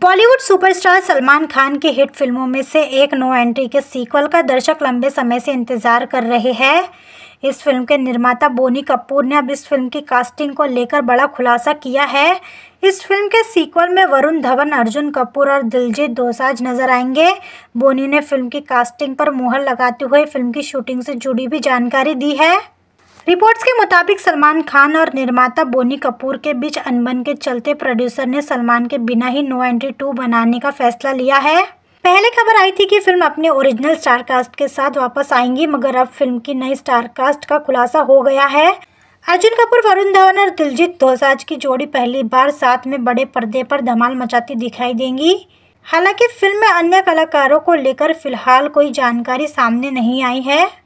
Bollywood superstar Salman Khan की hit फिल्मों में से एक नो एंट्री के सीक्वल का दर्शक लंबे समय से इंतज़ार कर रहे हैं इस फिल्म के निर्माता बोनी कपूर ने अब इस फिल्म की कास्टिंग को लेकर बड़ा खुलासा किया है इस फिल्म के सीक्वल में वरुण धवन अर्जुन कपूर और दिलजीत दोसाज नजर आएंगे बोनी ने फिल्म की कास्टिंग पर मुहर लगाते हुए फिल्म की शूटिंग से जुड़ी भी जानकारी दी है रिपोर्ट्स के मुताबिक सलमान खान और निर्माता बोनी कपूर के बीच अनबन के चलते प्रोड्यूसर ने सलमान के बिना ही नो एंट्री टू बनाने का फैसला लिया है पहले खबर आई थी कि फिल्म अपने ओरिजिनल स्टार कास्ट के साथ वापस आएंगी मगर अब फिल्म की नई स्टार कास्ट का खुलासा हो गया है अर्जुन कपूर वरुण धवन और दिलजीत दोसाज की जोड़ी पहली बार साथ में बड़े पर्दे पर धमाल मचाती दिखाई देंगी हालांकि फिल्म में अन्य कलाकारों को लेकर फिलहाल कोई जानकारी सामने नहीं आई है